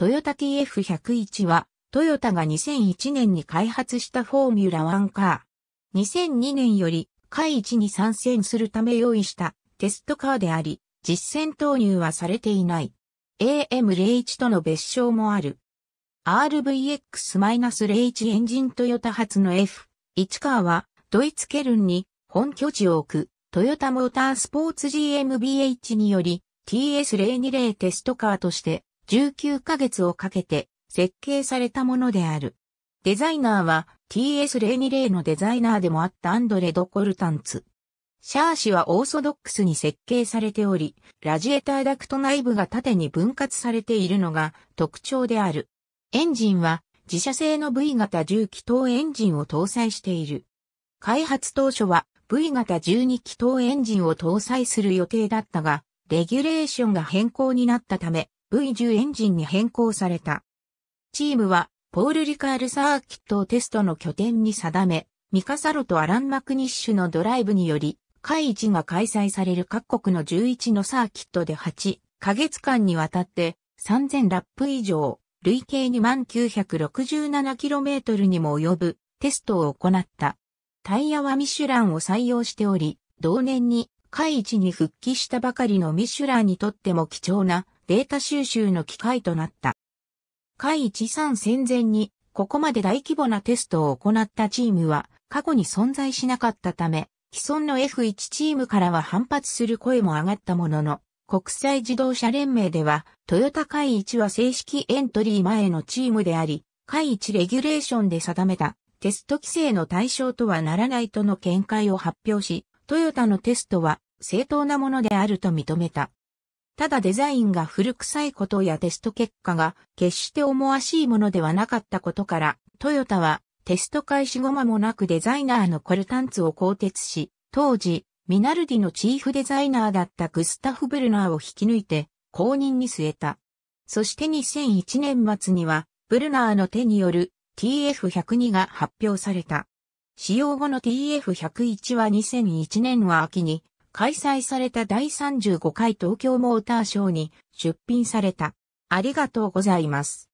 トヨタ TF101 は、トヨタが2001年に開発したフォーミュラワンカー。2002年より、会一に参戦するため用意したテストカーであり、実戦投入はされていない。AM01 との別称もある。RVX-01 エンジントヨタ発の F1 カーは、ドイツケルンに本拠地を置く、トヨタモータースポーツ GmbH により、TS020 テストカーとして19ヶ月をかけて設計されたものである。デザイナーは TS020 のデザイナーでもあったアンドレ・ド・コルタンツ。シャーシはオーソドックスに設計されており、ラジエーターダクト内部が縦に分割されているのが特徴である。エンジンは自社製の V 型10気筒エンジンを搭載している。開発当初は V 型12気筒エンジンを搭載する予定だったが、レギュレーションが変更になったため、V10 エンジンに変更された。チームは、ポール・リカールサーキットをテストの拠点に定め、ミカサロとアラン・マクニッシュのドライブにより、会一が開催される各国の11のサーキットで8ヶ月間にわたって3000ラップ以上、累計 2967km にも及ぶテストを行った。タイヤはミシュランを採用しており、同年に会一に復帰したばかりのミシュランにとっても貴重なデータ収集の機会となった。会13戦前に、ここまで大規模なテストを行ったチームは、過去に存在しなかったため、既存の F1 チームからは反発する声も上がったものの、国際自動車連盟では、トヨタ会1は正式エントリー前のチームであり、会1レギュレーションで定めたテスト規制の対象とはならないとの見解を発表し、トヨタのテストは正当なものであると認めた。ただデザインが古臭いことやテスト結果が決して思わしいものではなかったことから、トヨタはテスト開始後間もなくデザイナーのコルタンツを更迭し、当時、ミナルディのチーフデザイナーだったグスタフ・ブルナーを引き抜いて、公認に据えた。そして2001年末には、ブルナーの手による TF102 が発表された。使用後の TF101 は2001年は秋に開催された第35回東京モーターショーに出品された。ありがとうございます。